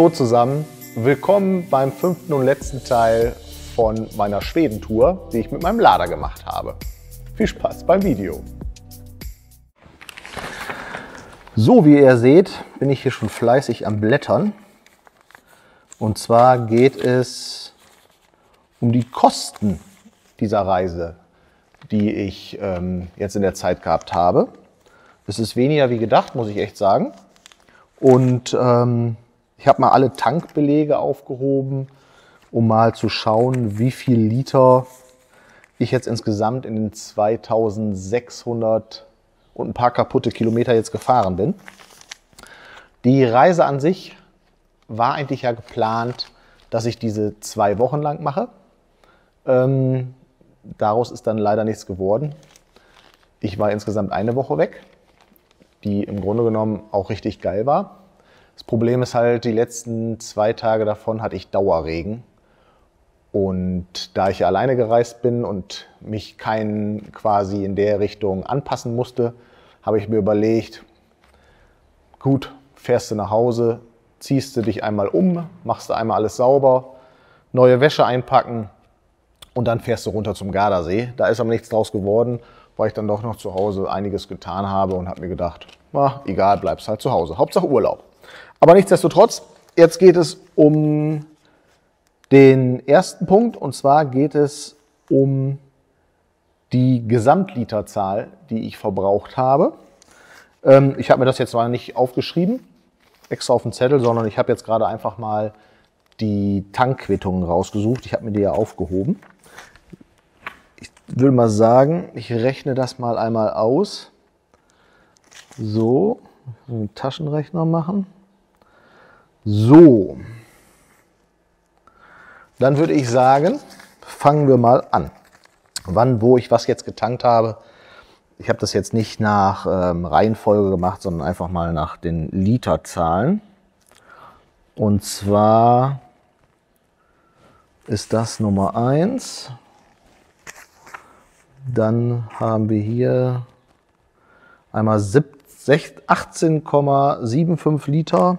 Hallo zusammen, willkommen beim fünften und letzten Teil von meiner Schweden-Tour, die ich mit meinem Lader gemacht habe. Viel Spaß beim Video! So, wie ihr seht, bin ich hier schon fleißig am Blättern. Und zwar geht es um die Kosten dieser Reise, die ich ähm, jetzt in der Zeit gehabt habe. Es ist weniger wie gedacht, muss ich echt sagen. Und ähm, ich habe mal alle Tankbelege aufgehoben, um mal zu schauen, wie viel Liter ich jetzt insgesamt in den 2600 und ein paar kaputte Kilometer jetzt gefahren bin. Die Reise an sich war eigentlich ja geplant, dass ich diese zwei Wochen lang mache. Ähm, daraus ist dann leider nichts geworden. Ich war insgesamt eine Woche weg, die im Grunde genommen auch richtig geil war. Das Problem ist halt, die letzten zwei Tage davon hatte ich Dauerregen. Und da ich alleine gereist bin und mich keinen quasi in der Richtung anpassen musste, habe ich mir überlegt, gut, fährst du nach Hause, ziehst du dich einmal um, machst du einmal alles sauber, neue Wäsche einpacken und dann fährst du runter zum Gardasee. Da ist aber nichts draus geworden, weil ich dann doch noch zu Hause einiges getan habe und habe mir gedacht, na, egal, bleibst halt zu Hause. Hauptsache Urlaub. Aber nichtsdestotrotz, jetzt geht es um den ersten Punkt und zwar geht es um die Gesamtliterzahl, die ich verbraucht habe. Ähm, ich habe mir das jetzt zwar nicht aufgeschrieben, extra auf dem Zettel, sondern ich habe jetzt gerade einfach mal die Tankquittungen rausgesucht. Ich habe mir die ja aufgehoben. Ich würde mal sagen, ich rechne das mal einmal aus. So, einen Taschenrechner machen. So, dann würde ich sagen, fangen wir mal an. Wann, wo ich was jetzt getankt habe. Ich habe das jetzt nicht nach ähm, Reihenfolge gemacht, sondern einfach mal nach den Literzahlen. Und zwar ist das Nummer 1. Dann haben wir hier einmal 18,75 Liter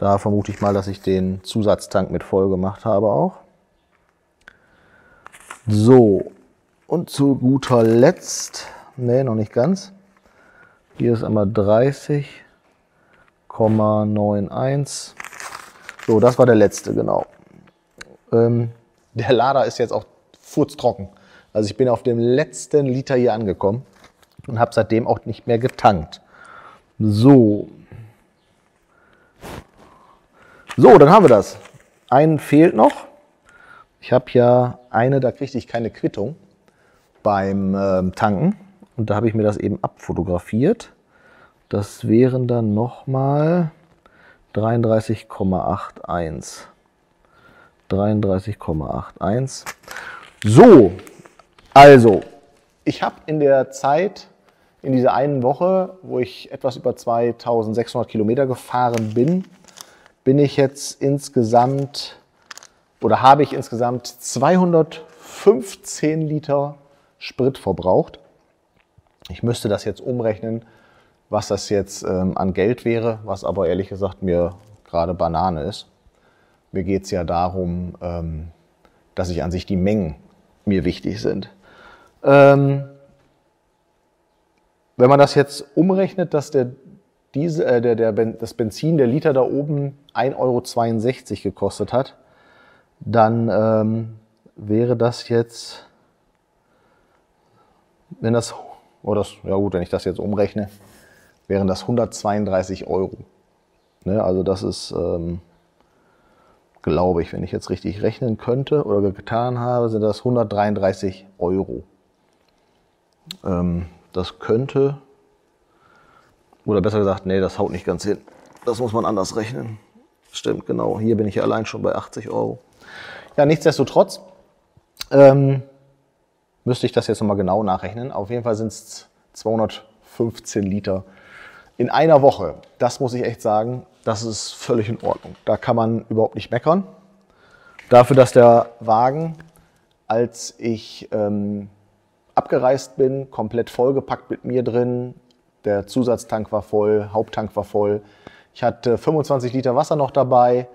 Da vermute ich mal, dass ich den Zusatztank mit voll gemacht habe auch. So, und zu guter Letzt, ne, noch nicht ganz. Hier ist einmal 30,91. So, das war der letzte, genau. Ähm, der Lader ist jetzt auch furztrocken. Also ich bin auf dem letzten Liter hier angekommen und habe seitdem auch nicht mehr getankt. So, so, dann haben wir das. Einen fehlt noch. Ich habe ja eine, da kriegte ich keine Quittung beim äh, Tanken. Und da habe ich mir das eben abfotografiert. Das wären dann nochmal 33,81. 33,81. So, also, ich habe in der Zeit, in dieser einen Woche, wo ich etwas über 2600 Kilometer gefahren bin, bin ich jetzt insgesamt oder habe ich insgesamt 215 Liter Sprit verbraucht. Ich müsste das jetzt umrechnen, was das jetzt ähm, an Geld wäre, was aber ehrlich gesagt mir gerade Banane ist. Mir geht es ja darum, ähm, dass ich an sich die Mengen mir wichtig sind. Ähm, wenn man das jetzt umrechnet, dass der Diesel, äh, der, der, das Benzin, der Liter da oben 1,62 Euro gekostet hat, dann ähm, wäre das jetzt, wenn das, oh das, ja gut, wenn ich das jetzt umrechne, wären das 132 Euro. Ne, also das ist, ähm, glaube ich, wenn ich jetzt richtig rechnen könnte oder getan habe, sind das 133 Euro. Ähm, das könnte, oder besser gesagt, nee, das haut nicht ganz hin. Das muss man anders rechnen. Stimmt, genau. Hier bin ich allein schon bei 80 Euro. Ja, nichtsdestotrotz ähm, müsste ich das jetzt nochmal genau nachrechnen. Auf jeden Fall sind es 215 Liter in einer Woche. Das muss ich echt sagen, das ist völlig in Ordnung. Da kann man überhaupt nicht meckern. Dafür, dass der Wagen, als ich ähm, abgereist bin, komplett vollgepackt mit mir drin, der Zusatztank war voll, Haupttank war voll, ich hatte 25 Liter Wasser noch dabei.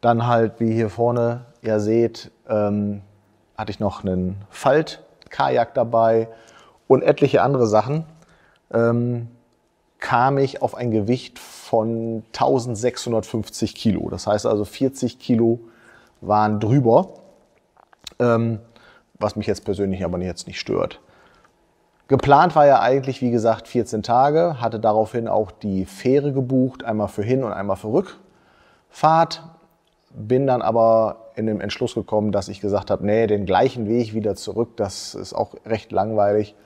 Dann halt, wie hier vorne ihr seht, ähm, hatte ich noch einen Falt-Kajak dabei und etliche andere Sachen. Ähm, kam ich auf ein Gewicht von 1650 Kilo. Das heißt also 40 Kilo waren drüber, ähm, was mich jetzt persönlich aber jetzt nicht stört. Geplant war ja eigentlich, wie gesagt, 14 Tage, hatte daraufhin auch die Fähre gebucht, einmal für Hin- und einmal für Rückfahrt. Bin dann aber in dem Entschluss gekommen, dass ich gesagt habe, nee, den gleichen Weg wieder zurück, das ist auch recht langweilig.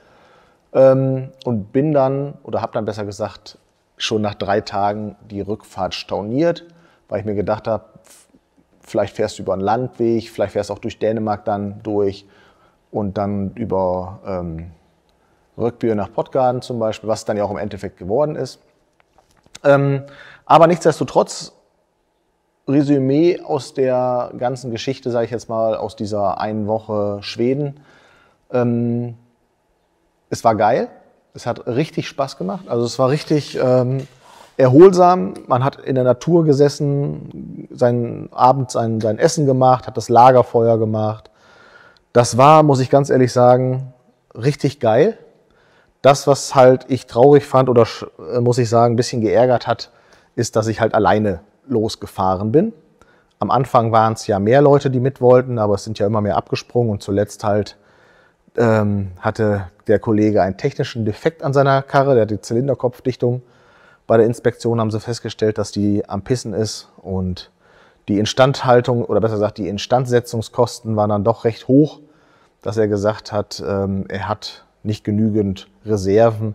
Ähm, und bin dann, oder habe dann besser gesagt, schon nach drei Tagen die Rückfahrt storniert, weil ich mir gedacht habe, vielleicht fährst du über einen Landweg, vielleicht fährst du auch durch Dänemark dann durch und dann über ähm, Rückbier nach Pottgarden zum Beispiel, was dann ja auch im Endeffekt geworden ist. Ähm, aber nichtsdestotrotz, Resümee aus der ganzen Geschichte, sage ich jetzt mal, aus dieser einen Woche Schweden. Ähm, es war geil, es hat richtig Spaß gemacht, also es war richtig ähm, erholsam. Man hat in der Natur gesessen, seinen Abend, sein, sein Essen gemacht, hat das Lagerfeuer gemacht. Das war, muss ich ganz ehrlich sagen, richtig geil. Das, was halt ich traurig fand oder äh, muss ich sagen, ein bisschen geärgert hat, ist, dass ich halt alleine losgefahren bin. Am Anfang waren es ja mehr Leute, die mit wollten, aber es sind ja immer mehr abgesprungen und zuletzt halt ähm, hatte der Kollege einen technischen Defekt an seiner Karre, der hat die Zylinderkopfdichtung. Bei der Inspektion haben sie festgestellt, dass die am Pissen ist und die Instandhaltung oder besser gesagt die Instandsetzungskosten waren dann doch recht hoch, dass er gesagt hat, ähm, er hat nicht genügend Reserven,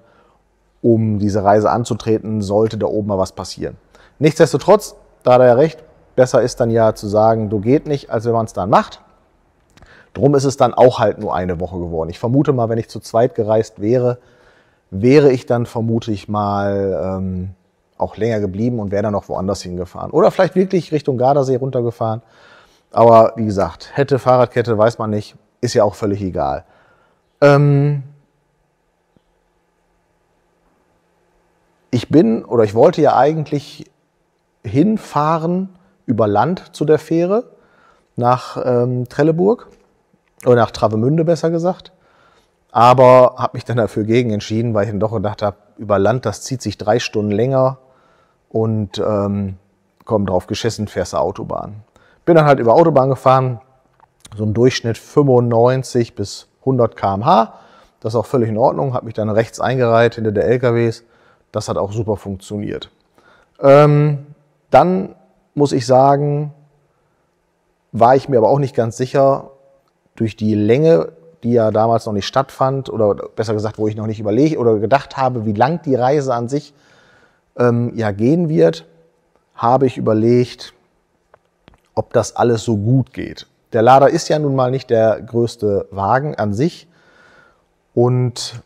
um diese Reise anzutreten, sollte da oben mal was passieren. Nichtsdestotrotz, da hat er ja recht, besser ist dann ja zu sagen, du geht nicht, als wenn man es dann macht. Drum ist es dann auch halt nur eine Woche geworden. Ich vermute mal, wenn ich zu zweit gereist wäre, wäre ich dann vermute ich mal ähm, auch länger geblieben und wäre dann noch woanders hingefahren. Oder vielleicht wirklich Richtung Gardasee runtergefahren. Aber wie gesagt, hätte Fahrradkette, weiß man nicht, ist ja auch völlig egal. Ähm, ich bin oder ich wollte ja eigentlich hinfahren über Land zu der Fähre nach ähm, Trelleburg oder nach Travemünde besser gesagt. Aber habe mich dann dafür gegen entschieden, weil ich dann doch gedacht habe, über Land, das zieht sich drei Stunden länger und ähm, komm drauf geschissen, fährst Autobahn. Bin dann halt über Autobahn gefahren, so im Durchschnitt 95 bis 100 km/h. Das ist auch völlig in Ordnung. Habe mich dann rechts eingereiht hinter der LKWs das hat auch super funktioniert. Ähm, dann muss ich sagen, war ich mir aber auch nicht ganz sicher, durch die Länge, die ja damals noch nicht stattfand, oder besser gesagt, wo ich noch nicht überlegt oder gedacht habe, wie lang die Reise an sich ähm, ja gehen wird, habe ich überlegt, ob das alles so gut geht. Der Lader ist ja nun mal nicht der größte Wagen an sich. Und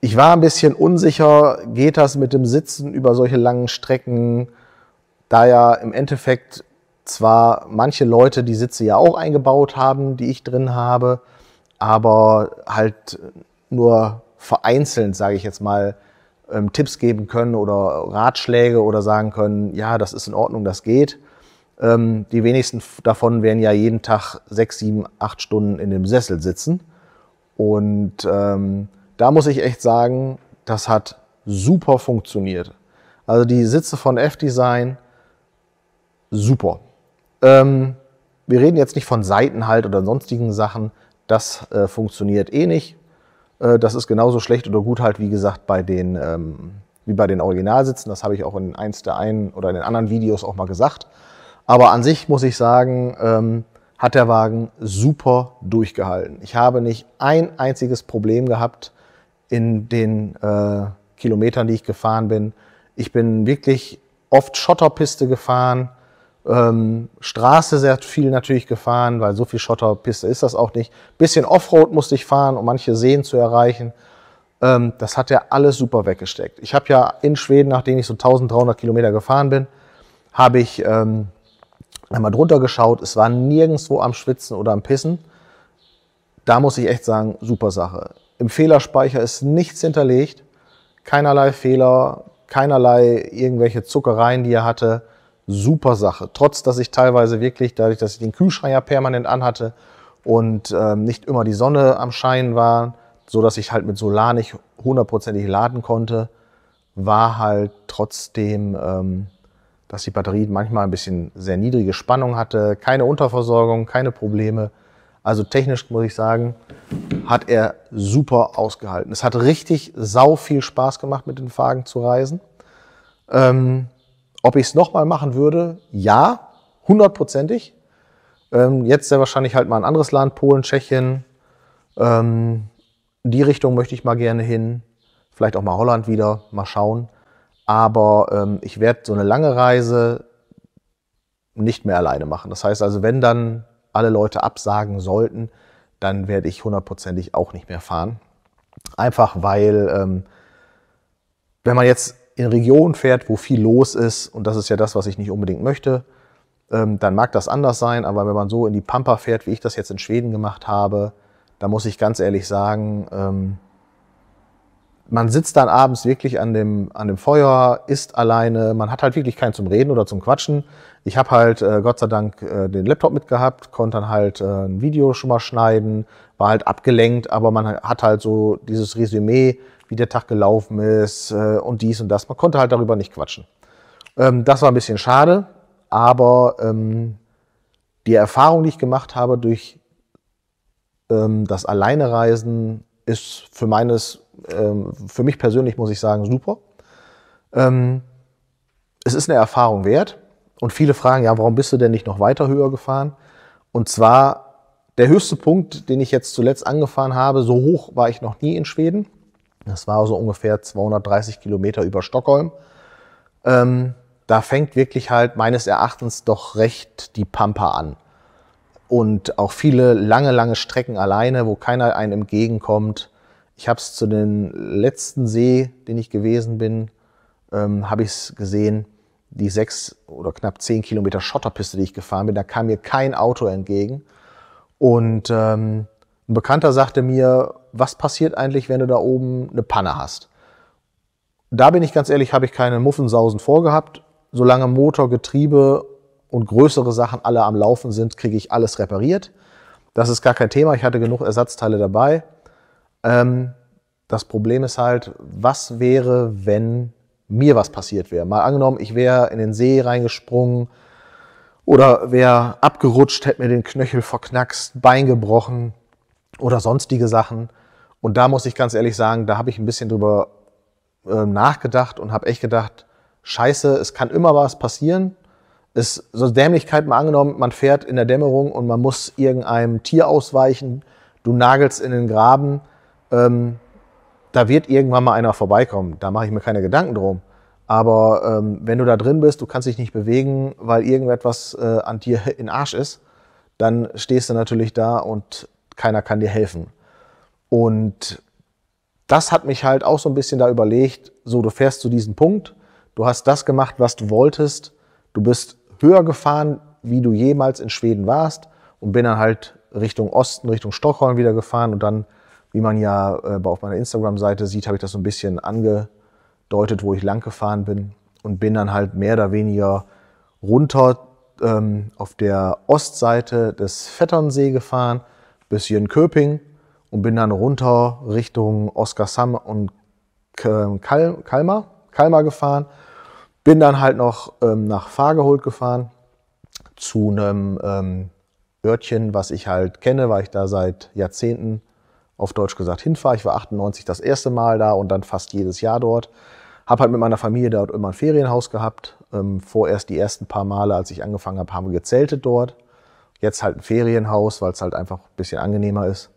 ich war ein bisschen unsicher, geht das mit dem Sitzen über solche langen Strecken, da ja im Endeffekt zwar manche Leute die Sitze ja auch eingebaut haben, die ich drin habe, aber halt nur vereinzelt, sage ich jetzt mal, ähm, Tipps geben können oder Ratschläge oder sagen können, ja, das ist in Ordnung, das geht. Ähm, die wenigsten davon werden ja jeden Tag sechs, sieben, acht Stunden in dem Sessel sitzen. Und ähm, da muss ich echt sagen, das hat super funktioniert. Also die Sitze von F-Design, super. Ähm, wir reden jetzt nicht von Seitenhalt oder sonstigen Sachen. Das äh, funktioniert eh nicht. Äh, das ist genauso schlecht oder gut halt, wie gesagt, bei den, ähm, wie bei den Originalsitzen. Das habe ich auch in eins der einen oder in den anderen Videos auch mal gesagt. Aber an sich muss ich sagen, ähm, hat der Wagen super durchgehalten. Ich habe nicht ein einziges Problem gehabt, in den äh, Kilometern, die ich gefahren bin. Ich bin wirklich oft Schotterpiste gefahren, ähm, Straße sehr viel natürlich gefahren, weil so viel Schotterpiste ist das auch nicht. Bisschen Offroad musste ich fahren, um manche Seen zu erreichen. Ähm, das hat ja alles super weggesteckt. Ich habe ja in Schweden, nachdem ich so 1300 Kilometer gefahren bin, habe ich ähm, einmal drunter geschaut. Es war nirgendwo am Schwitzen oder am Pissen. Da muss ich echt sagen, super Sache. Im Fehlerspeicher ist nichts hinterlegt, keinerlei Fehler, keinerlei irgendwelche Zuckereien, die er hatte. Super Sache. Trotz, dass ich teilweise wirklich, dadurch, dass ich den Kühlschrank ja permanent anhatte und ähm, nicht immer die Sonne am Schein war, so dass ich halt mit Solar nicht hundertprozentig laden konnte, war halt trotzdem, ähm, dass die Batterie manchmal ein bisschen sehr niedrige Spannung hatte, keine Unterversorgung, keine Probleme. Also technisch muss ich sagen, hat er super ausgehalten. Es hat richtig sau viel Spaß gemacht, mit den Wagen zu reisen. Ähm, ob ich es nochmal machen würde? Ja, hundertprozentig. Ähm, jetzt sehr wahrscheinlich halt mal ein anderes Land, Polen, Tschechien. Ähm, in die Richtung möchte ich mal gerne hin. Vielleicht auch mal Holland wieder, mal schauen. Aber ähm, ich werde so eine lange Reise nicht mehr alleine machen. Das heißt also, wenn dann alle Leute absagen sollten, dann werde ich hundertprozentig auch nicht mehr fahren. Einfach weil, ähm, wenn man jetzt in Regionen fährt, wo viel los ist, und das ist ja das, was ich nicht unbedingt möchte, ähm, dann mag das anders sein, aber wenn man so in die Pampa fährt, wie ich das jetzt in Schweden gemacht habe, da muss ich ganz ehrlich sagen, ähm, man sitzt dann abends wirklich an dem, an dem Feuer, isst alleine, man hat halt wirklich keinen zum Reden oder zum Quatschen. Ich habe halt äh, Gott sei Dank äh, den Laptop mitgehabt, konnte dann halt äh, ein Video schon mal schneiden, war halt abgelenkt, aber man hat halt so dieses Resümee, wie der Tag gelaufen ist äh, und dies und das. Man konnte halt darüber nicht quatschen. Ähm, das war ein bisschen schade, aber ähm, die Erfahrung, die ich gemacht habe durch ähm, das Alleinereisen ist für meines, ähm, für mich persönlich muss ich sagen, super. Ähm, es ist eine Erfahrung wert. Und viele fragen, ja, warum bist du denn nicht noch weiter höher gefahren? Und zwar der höchste Punkt, den ich jetzt zuletzt angefahren habe, so hoch war ich noch nie in Schweden. Das war so ungefähr 230 Kilometer über Stockholm. Ähm, da fängt wirklich halt meines Erachtens doch recht die Pampa an und auch viele lange, lange Strecken alleine, wo keiner einem entgegenkommt. Ich habe es zu den letzten See, den ich gewesen bin, ähm, habe ich es gesehen, die sechs oder knapp zehn Kilometer Schotterpiste, die ich gefahren bin, da kam mir kein Auto entgegen. Und ähm, ein Bekannter sagte mir, was passiert eigentlich, wenn du da oben eine Panne hast? Da bin ich ganz ehrlich, habe ich keine Muffensausen vorgehabt. Solange Motor, Getriebe und größere Sachen alle am Laufen sind, kriege ich alles repariert. Das ist gar kein Thema. Ich hatte genug Ersatzteile dabei. Ähm, das Problem ist halt, was wäre, wenn mir was passiert wäre? Mal angenommen, ich wäre in den See reingesprungen oder wäre abgerutscht, hätte mir den Knöchel verknackst, Bein gebrochen oder sonstige Sachen. Und da muss ich ganz ehrlich sagen, da habe ich ein bisschen drüber äh, nachgedacht und habe echt gedacht, scheiße, es kann immer was passieren ist so Dämlichkeit mal angenommen, man fährt in der Dämmerung und man muss irgendeinem Tier ausweichen, du nagelst in den Graben, ähm, da wird irgendwann mal einer vorbeikommen. Da mache ich mir keine Gedanken drum. Aber ähm, wenn du da drin bist, du kannst dich nicht bewegen, weil irgendetwas äh, an dir in Arsch ist, dann stehst du natürlich da und keiner kann dir helfen. Und das hat mich halt auch so ein bisschen da überlegt, so du fährst zu diesem Punkt, du hast das gemacht, was du wolltest, du bist höher gefahren, wie du jemals in Schweden warst und bin dann halt Richtung Osten, Richtung Stockholm wieder gefahren und dann, wie man ja äh, auf meiner Instagram-Seite sieht, habe ich das so ein bisschen angedeutet, wo ich lang gefahren bin und bin dann halt mehr oder weniger runter ähm, auf der Ostseite des Vetternsee gefahren bis hier in Köping und bin dann runter Richtung Oskarshamn und Kalmar, Kalmar gefahren bin dann halt noch ähm, nach Fahrgeholt gefahren zu einem ähm, Örtchen, was ich halt kenne, weil ich da seit Jahrzehnten auf Deutsch gesagt hinfahre. Ich war 98 das erste Mal da und dann fast jedes Jahr dort. Habe halt mit meiner Familie dort immer ein Ferienhaus gehabt. Ähm, vorerst die ersten paar Male, als ich angefangen habe, haben wir gezeltet dort. Jetzt halt ein Ferienhaus, weil es halt einfach ein bisschen angenehmer ist.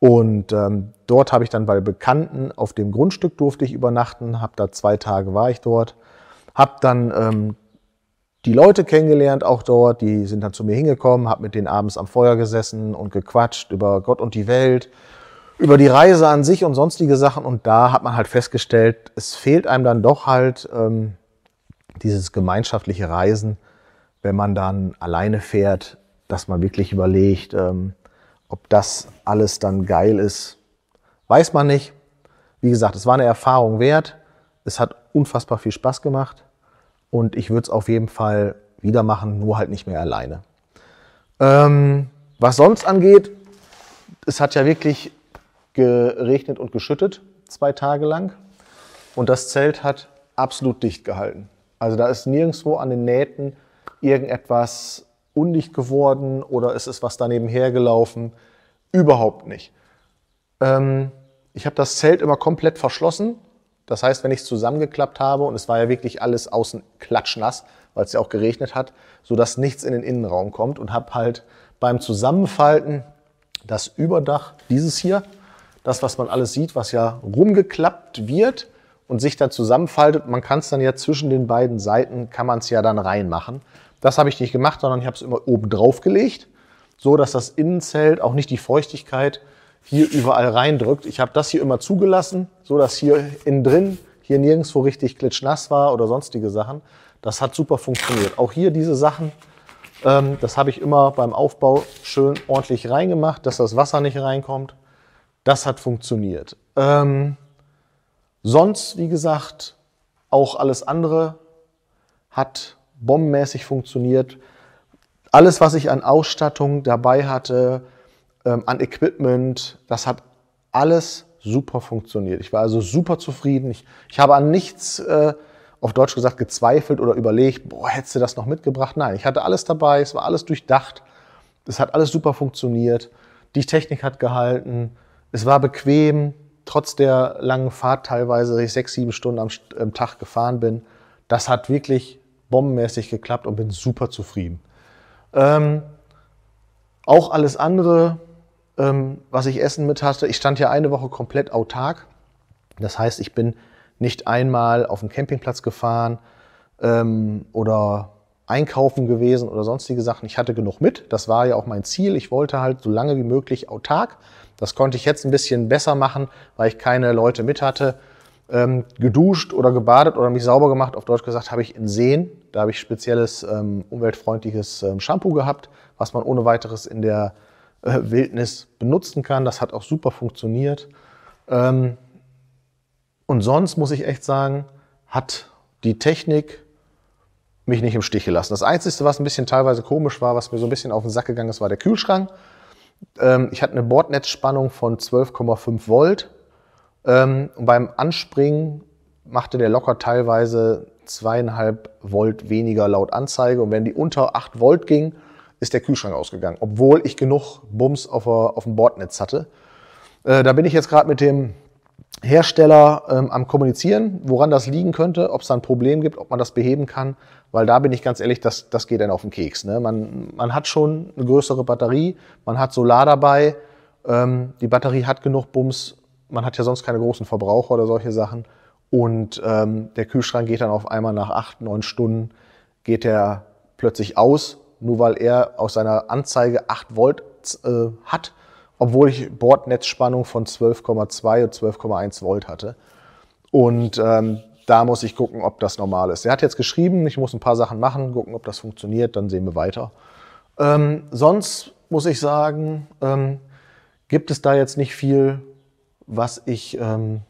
Und ähm, dort habe ich dann bei Bekannten auf dem Grundstück durfte ich übernachten, habe da zwei Tage war ich dort, hab dann ähm, die Leute kennengelernt, auch dort, die sind dann zu mir hingekommen, hab mit denen abends am Feuer gesessen und gequatscht über Gott und die Welt, über die Reise an sich und sonstige Sachen. Und da hat man halt festgestellt, es fehlt einem dann doch halt ähm, dieses gemeinschaftliche Reisen, wenn man dann alleine fährt, dass man wirklich überlegt, ähm, ob das alles dann geil ist, weiß man nicht. Wie gesagt, es war eine Erfahrung wert. Es hat unfassbar viel Spaß gemacht. Und ich würde es auf jeden Fall wieder machen, nur halt nicht mehr alleine. Ähm, was sonst angeht, es hat ja wirklich geregnet und geschüttet, zwei Tage lang. Und das Zelt hat absolut dicht gehalten. Also da ist nirgendwo an den Nähten irgendetwas undicht geworden oder es ist was daneben hergelaufen. Überhaupt nicht. Ähm, ich habe das Zelt immer komplett verschlossen, das heißt, wenn ich es zusammengeklappt habe und es war ja wirklich alles außen klatschnass, weil es ja auch geregnet hat, so dass nichts in den Innenraum kommt und habe halt beim Zusammenfalten das Überdach, dieses hier, das, was man alles sieht, was ja rumgeklappt wird und sich dann zusammenfaltet. Man kann es dann ja zwischen den beiden Seiten, kann man es ja dann reinmachen. Das habe ich nicht gemacht, sondern ich habe es immer oben drauf gelegt, so dass das Innenzelt auch nicht die Feuchtigkeit hier überall reindrückt. Ich habe das hier immer zugelassen, so dass hier innen drin hier nirgendwo richtig klitschnass war oder sonstige Sachen. Das hat super funktioniert. Auch hier diese Sachen, ähm, das habe ich immer beim Aufbau schön ordentlich reingemacht, dass das Wasser nicht reinkommt. Das hat funktioniert. Ähm, sonst, wie gesagt, auch alles andere hat bombenmäßig funktioniert. Alles, was ich an Ausstattung dabei hatte, ähm, an Equipment. Das hat alles super funktioniert. Ich war also super zufrieden. Ich, ich habe an nichts, äh, auf Deutsch gesagt, gezweifelt oder überlegt, boah, hättest du das noch mitgebracht? Nein, ich hatte alles dabei, es war alles durchdacht. Es hat alles super funktioniert. Die Technik hat gehalten. Es war bequem, trotz der langen Fahrt teilweise, dass ich sechs, sieben Stunden am, am Tag gefahren bin. Das hat wirklich bombenmäßig geklappt und bin super zufrieden. Ähm, auch alles andere ähm, was ich essen mit hatte. Ich stand ja eine Woche komplett autark. Das heißt, ich bin nicht einmal auf den Campingplatz gefahren ähm, oder einkaufen gewesen oder sonstige Sachen. Ich hatte genug mit. Das war ja auch mein Ziel. Ich wollte halt so lange wie möglich autark. Das konnte ich jetzt ein bisschen besser machen, weil ich keine Leute mit hatte. Ähm, geduscht oder gebadet oder mich sauber gemacht, auf Deutsch gesagt, habe ich in Seen. Da habe ich spezielles ähm, umweltfreundliches ähm, Shampoo gehabt, was man ohne weiteres in der äh, Wildnis benutzen kann. Das hat auch super funktioniert. Ähm, und sonst muss ich echt sagen, hat die Technik mich nicht im Stich gelassen. Das Einzige, was ein bisschen teilweise komisch war, was mir so ein bisschen auf den Sack gegangen ist, war der Kühlschrank. Ähm, ich hatte eine Bordnetzspannung von 12,5 Volt. Ähm, und beim Anspringen machte der locker teilweise zweieinhalb Volt weniger laut Anzeige. Und wenn die unter 8 Volt ging, ist der Kühlschrank ausgegangen, obwohl ich genug Bums auf, auf dem Bordnetz hatte. Äh, da bin ich jetzt gerade mit dem Hersteller ähm, am Kommunizieren, woran das liegen könnte, ob es da ein Problem gibt, ob man das beheben kann, weil da bin ich ganz ehrlich, das, das geht dann auf den Keks. Ne? Man, man hat schon eine größere Batterie, man hat Solar dabei, ähm, die Batterie hat genug Bums, man hat ja sonst keine großen Verbraucher oder solche Sachen und ähm, der Kühlschrank geht dann auf einmal nach acht, neun Stunden, geht der plötzlich aus nur weil er aus seiner Anzeige 8 Volt äh, hat, obwohl ich Bordnetzspannung von 12,2 und 12,1 Volt hatte. Und ähm, da muss ich gucken, ob das normal ist. Er hat jetzt geschrieben, ich muss ein paar Sachen machen, gucken, ob das funktioniert, dann sehen wir weiter. Ähm, sonst muss ich sagen, ähm, gibt es da jetzt nicht viel, was ich ähm,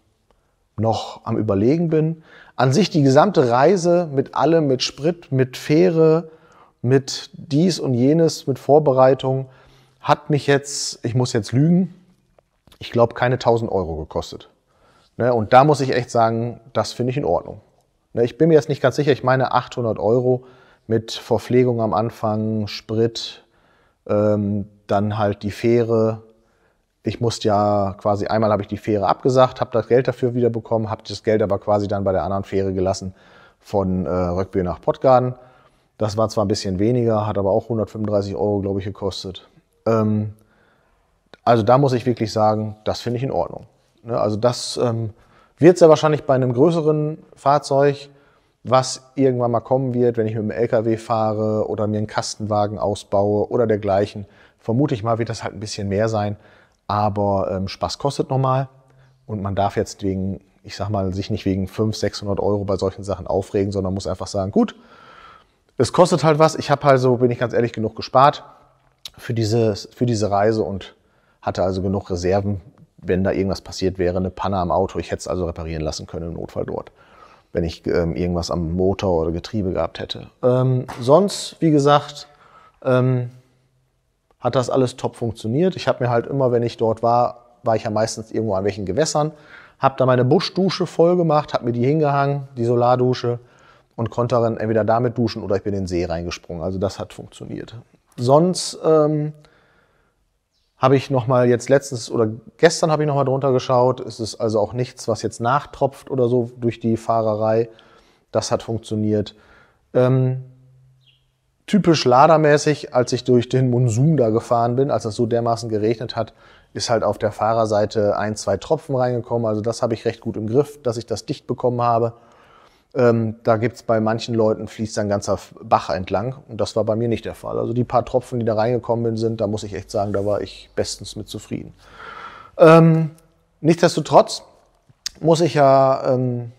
noch am Überlegen bin. An sich die gesamte Reise mit allem, mit Sprit, mit Fähre, mit dies und jenes, mit Vorbereitung, hat mich jetzt, ich muss jetzt lügen, ich glaube, keine 1000 Euro gekostet. Ne? Und da muss ich echt sagen, das finde ich in Ordnung. Ne? Ich bin mir jetzt nicht ganz sicher, ich meine 800 Euro mit Verpflegung am Anfang, Sprit, ähm, dann halt die Fähre. Ich musste ja quasi einmal habe ich die Fähre abgesagt, habe das Geld dafür wiederbekommen, habe das Geld aber quasi dann bei der anderen Fähre gelassen von äh, Röckbühl nach Pottgarden. Das war zwar ein bisschen weniger, hat aber auch 135 Euro, glaube ich, gekostet. Ähm, also da muss ich wirklich sagen, das finde ich in Ordnung. Ne, also das ähm, wird sehr ja wahrscheinlich bei einem größeren Fahrzeug, was irgendwann mal kommen wird, wenn ich mit dem LKW fahre oder mir einen Kastenwagen ausbaue oder dergleichen. Vermute ich mal, wird das halt ein bisschen mehr sein. Aber ähm, Spaß kostet nochmal und man darf jetzt wegen, ich sag mal, sich nicht wegen 500, 600 Euro bei solchen Sachen aufregen, sondern muss einfach sagen, gut, das kostet halt was. Ich habe also, halt bin ich ganz ehrlich, genug gespart für diese, für diese Reise und hatte also genug Reserven, wenn da irgendwas passiert wäre, eine Panne am Auto. Ich hätte es also reparieren lassen können im Notfall dort, wenn ich ähm, irgendwas am Motor oder Getriebe gehabt hätte. Ähm, sonst, wie gesagt, ähm, hat das alles top funktioniert. Ich habe mir halt immer, wenn ich dort war, war ich ja meistens irgendwo an welchen Gewässern, habe da meine Buschdusche voll gemacht, habe mir die hingehangen, die Solardusche, und konnte dann entweder damit duschen oder ich bin in den See reingesprungen. Also das hat funktioniert. Sonst ähm, habe ich nochmal jetzt letztens oder gestern habe ich nochmal drunter geschaut. Es ist also auch nichts, was jetzt nachtropft oder so durch die Fahrerei. Das hat funktioniert. Ähm, typisch ladermäßig, als ich durch den Monsun da gefahren bin, als es so dermaßen geregnet hat, ist halt auf der Fahrerseite ein, zwei Tropfen reingekommen. Also das habe ich recht gut im Griff, dass ich das dicht bekommen habe. Ähm, da gibt es bei manchen Leuten, fließt ein ganzer Bach entlang. Und das war bei mir nicht der Fall. Also die paar Tropfen, die da reingekommen sind, da muss ich echt sagen, da war ich bestens mit zufrieden. Ähm, nichtsdestotrotz muss ich ja ähm,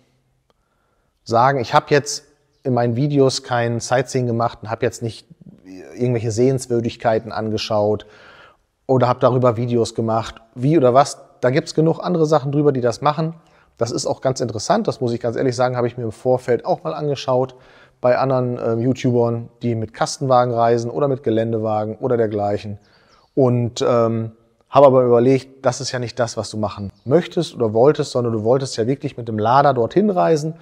sagen, ich habe jetzt in meinen Videos kein Sightseeing gemacht und habe jetzt nicht irgendwelche Sehenswürdigkeiten angeschaut oder habe darüber Videos gemacht. Wie oder was, da gibt es genug andere Sachen drüber, die das machen. Das ist auch ganz interessant, das muss ich ganz ehrlich sagen, habe ich mir im Vorfeld auch mal angeschaut bei anderen äh, YouTubern, die mit Kastenwagen reisen oder mit Geländewagen oder dergleichen. Und ähm, habe aber überlegt, das ist ja nicht das, was du machen möchtest oder wolltest, sondern du wolltest ja wirklich mit dem Lader dorthin reisen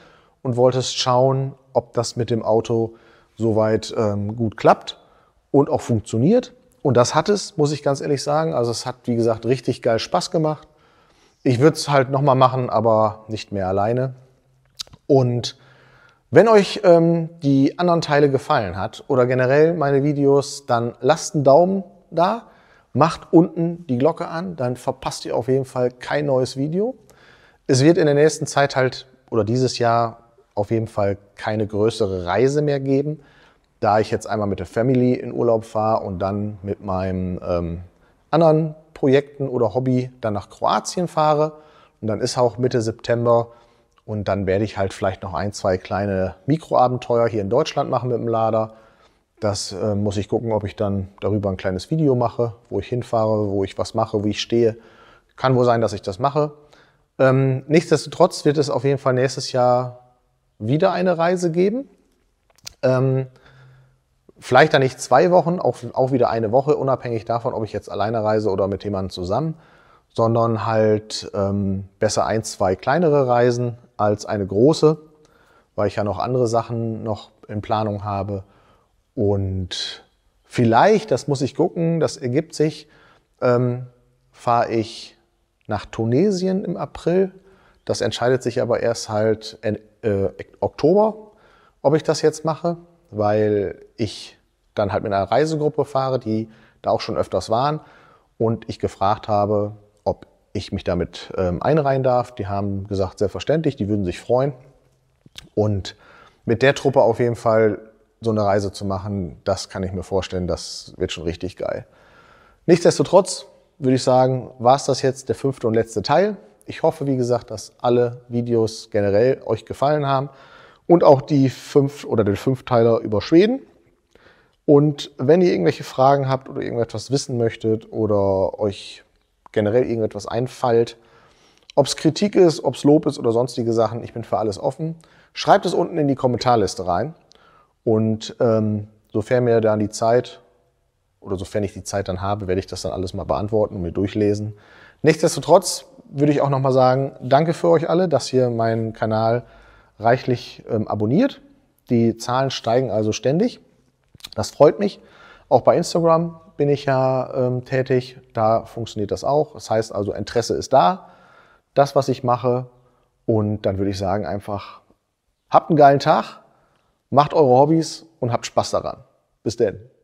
und wolltest schauen, ob das mit dem Auto soweit ähm, gut klappt und auch funktioniert. Und das hat es, muss ich ganz ehrlich sagen. Also es hat, wie gesagt, richtig geil Spaß gemacht. Ich würde es halt nochmal machen, aber nicht mehr alleine. Und wenn euch ähm, die anderen Teile gefallen hat oder generell meine Videos, dann lasst einen Daumen da, macht unten die Glocke an, dann verpasst ihr auf jeden Fall kein neues Video. Es wird in der nächsten Zeit halt oder dieses Jahr auf jeden Fall keine größere Reise mehr geben, da ich jetzt einmal mit der Family in Urlaub fahre und dann mit meinem ähm, anderen Projekten oder Hobby dann nach Kroatien fahre. Und dann ist auch Mitte September und dann werde ich halt vielleicht noch ein, zwei kleine Mikroabenteuer hier in Deutschland machen mit dem Lader. Das äh, muss ich gucken, ob ich dann darüber ein kleines Video mache, wo ich hinfahre, wo ich was mache, wie ich stehe. Kann wohl sein, dass ich das mache. Ähm, nichtsdestotrotz wird es auf jeden Fall nächstes Jahr wieder eine Reise geben. Ähm, Vielleicht dann nicht zwei Wochen, auch, auch wieder eine Woche, unabhängig davon, ob ich jetzt alleine reise oder mit jemandem zusammen, sondern halt ähm, besser ein, zwei kleinere Reisen als eine große, weil ich ja noch andere Sachen noch in Planung habe. Und vielleicht, das muss ich gucken, das ergibt sich, ähm, fahre ich nach Tunesien im April. Das entscheidet sich aber erst halt in, äh, Oktober, ob ich das jetzt mache, weil ich dann halt mit einer Reisegruppe fahre, die da auch schon öfters waren und ich gefragt habe, ob ich mich damit ähm, einreihen darf. Die haben gesagt, selbstverständlich, die würden sich freuen. Und mit der Truppe auf jeden Fall so eine Reise zu machen, das kann ich mir vorstellen, das wird schon richtig geil. Nichtsdestotrotz würde ich sagen, war es das jetzt der fünfte und letzte Teil. Ich hoffe, wie gesagt, dass alle Videos generell euch gefallen haben und auch die fünf oder den Fünfteiler über Schweden. Und wenn ihr irgendwelche Fragen habt oder irgendetwas wissen möchtet oder euch generell irgendetwas einfällt, ob es Kritik ist, ob es Lob ist oder sonstige Sachen, ich bin für alles offen. Schreibt es unten in die Kommentarliste rein. Und ähm, sofern mir dann die Zeit oder sofern ich die Zeit dann habe, werde ich das dann alles mal beantworten und mir durchlesen. Nichtsdestotrotz würde ich auch nochmal sagen, danke für euch alle, dass ihr meinen Kanal reichlich ähm, abonniert. Die Zahlen steigen also ständig. Das freut mich. Auch bei Instagram bin ich ja ähm, tätig. Da funktioniert das auch. Das heißt also, Interesse ist da. Das, was ich mache. Und dann würde ich sagen, einfach habt einen geilen Tag, macht eure Hobbys und habt Spaß daran. Bis denn.